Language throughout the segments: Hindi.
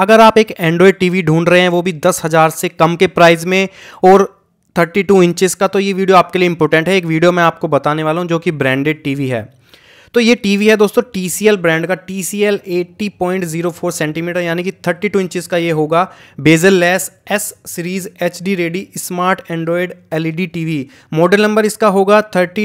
अगर आप एक एंड्रॉयड टीवी ढूंढ रहे हैं वो भी दस हज़ार से कम के प्राइस में और 32 इंचज़ का तो ये वीडियो आपके लिए इंपॉर्टेंट है एक वीडियो मैं आपको बताने वाला हूँ जो कि ब्रांडेड टीवी है तो ये टीवी है दोस्तों एल ब्रांड का जीरो फोर सेंटीमीटर यानी कि 32 इंचज़ का ये होगा bezel less S series H D ready smart Android T TV model number इसका होगा थर्टी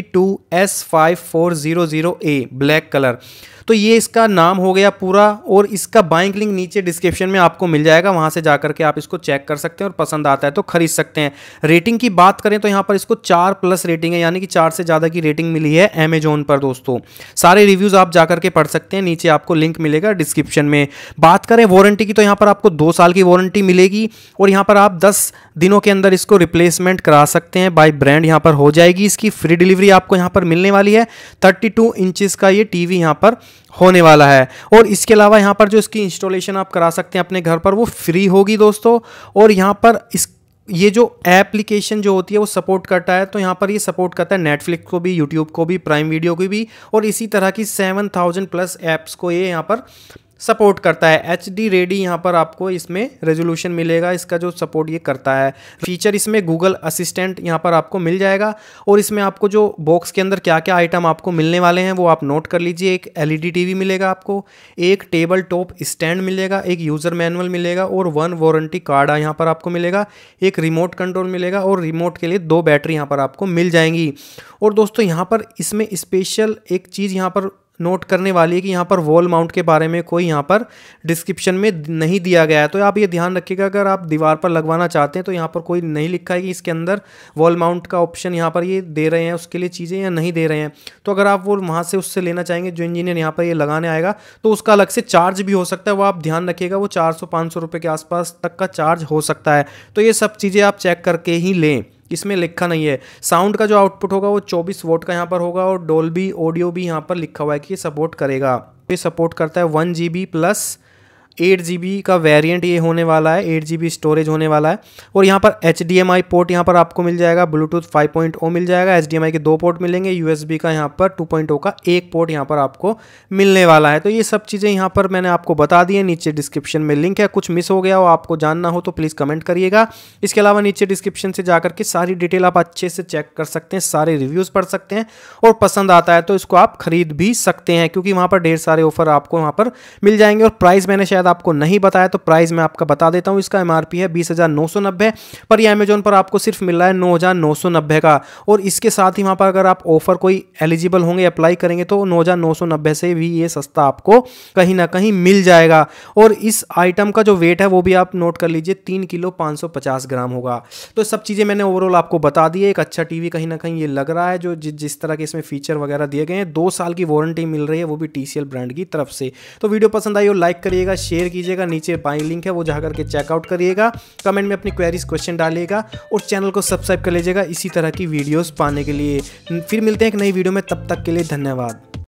ए ब्लैक कलर तो ये इसका नाम हो गया पूरा और इसका बाइंग लिंक नीचे डिस्क्रिप्शन में आपको मिल जाएगा वहाँ से जा करके आप इसको चेक कर सकते हैं और पसंद आता है तो खरीद सकते हैं रेटिंग की बात करें तो यहाँ पर इसको चार प्लस रेटिंग है यानी कि चार से ज़्यादा की रेटिंग मिली है अमेजोन पर दोस्तों सारे रिव्यूज़ आप जा करके पढ़ सकते हैं नीचे आपको लिंक मिलेगा डिस्क्रिप्शन में बात करें वारंटी की तो यहाँ पर आपको दो साल की वारंटी मिलेगी और यहाँ पर आप दस दिनों के अंदर इसको रिप्लेसमेंट करा सकते हैं बाय ब्रांड यहाँ पर हो जाएगी इसकी फ्री डिलीवरी आपको यहाँ पर मिलने वाली है 32 इंचेस का ये टीवी यहाँ पर होने वाला है और इसके अलावा यहाँ पर जो इसकी इंस्टॉलेशन आप करा सकते हैं अपने घर पर वो फ्री होगी दोस्तों और यहाँ पर इस ये जो एप्लीकेशन जो होती है वो सपोर्ट करता है तो यहाँ पर ये सपोर्ट करता है नेटफ्लिक्स को भी यूट्यूब को भी प्राइम वीडियो को भी और इसी तरह की सेवन थाउजेंड प्लस ऐप्स को ये यहाँ पर सपोर्ट करता है एच डी रेडी यहाँ पर आपको इसमें रेजोल्यूशन मिलेगा इसका जो सपोर्ट ये करता है फीचर इसमें गूगल असिस्टेंट यहाँ पर आपको मिल जाएगा और इसमें आपको जो बॉक्स के अंदर क्या क्या आइटम आपको मिलने वाले हैं वो आप नोट कर लीजिए एक एल ई e मिलेगा आपको एक टेबल टॉप स्टैंड मिलेगा एक यूज़र मैनुअल मिलेगा और वन वारंटी कार्ड यहाँ पर आपको मिलेगा एक रिमोट कंट्रोल मिलेगा और रिमोट के लिए दो बैटरी यहाँ पर आपको मिल जाएंगी और दोस्तों यहाँ पर इसमें स्पेशल एक चीज़ यहाँ पर नोट करने वाली है कि यहाँ पर वॉल माउंट के बारे में कोई यहाँ पर डिस्क्रिप्शन में नहीं दिया गया है तो आप ये ध्यान रखिएगा अगर आप दीवार पर लगवाना चाहते हैं तो यहाँ पर कोई नहीं लिखा है कि इसके अंदर वॉल माउंट का ऑप्शन यहाँ पर ये दे रहे हैं उसके लिए चीज़ें या नहीं दे रहे हैं तो अगर आप वो वहाँ से उससे लेना चाहेंगे जो इंजीनियर यहाँ पर ये लगाने आएगा तो उसका अलग से चार्ज भी हो सकता है वो आप ध्यान रखिएगा वो चार सौ के आसपास तक का चार्ज हो सकता है तो ये सब चीज़ें आप चेक करके ही लें इसमें लिखा नहीं है साउंड का जो आउटपुट होगा वो चौबीस वोट का यहाँ पर होगा और डोल्बी ऑडियो भी यहाँ पर लिखा हुआ है कि सपोर्ट करेगा ये सपोर्ट करता है one G plus eight G का वेरिएंट ये होने वाला है एट जी स्टोरेज होने वाला है और यहाँ पर एच पोर्ट यहाँ पर आपको मिल जाएगा ब्लूटूथ 5.0 मिल जाएगा एच के दो पोर्ट मिलेंगे यू का यहाँ पर 2.0 का एक पोर्ट यहाँ पर आपको मिलने वाला है तो ये सब चीज़ें यहाँ पर मैंने आपको बता दी है नीचे डिस्क्रिप्शन में लिंक है कुछ मिस हो गया हो आपको जानना हो तो प्लीज़ कमेंट करिएगा इसके अलावा नीचे डिस्क्रिप्शन से जा करके सारी डिटेल आप अच्छे से चेक कर सकते हैं सारे रिव्यूज़ पढ़ सकते हैं और पसंद आता है तो इसको आप खरीद भी सकते हैं क्योंकि वहाँ पर ढेर सारे ऑफर आपको वहाँ पर मिल जाएंगे और प्राइस मैंने शायद शायद आपको नहीं बताया तो प्राइस मैं आपका बता देता हूं इसका एमआरपी है बीस हजार नौ सौ नब्बे पर यह अमेजोन पर आपको सिर्फ मिल रहा है नौ हजार नौ सौ नब्बे का और इसके साथ ही वहां पर अगर आप ऑफर कोई एलिजिबल होंगे अप्लाई करेंगे तो नौ हजार नौ सौ नब्बे से भी ये सस्ता आपको कहीं ना कहीं मिल जाएगा और इस आइटम का जो वेट है वो भी आप नोट कर लीजिए तीन किलो पाँच ग्राम होगा तो सब चीज़ें मैंने ओवरऑल आपको बता दी है एक अच्छा टीवी कहीं ना कहीं ये लग रहा है जो जिस तरह के इसमें फीचर वगैरह दिए गए हैं दो साल की वारंटी मिल रही है वो भी टी ब्रांड की तरफ से तो वीडियो पसंद आई हो लाइक करिएगा शेयर शेयर कीजिएगा नीचे बाई लिंक है वो जा करके चेकआउट करिएगा कमेंट में अपनी क्वेरीज क्वेश्चन डालिएगा और चैनल को सब्सक्राइब कर लीजिएगा इसी तरह की वीडियोज़ पाने के लिए फिर मिलते हैं एक नई वीडियो में तब तक के लिए धन्यवाद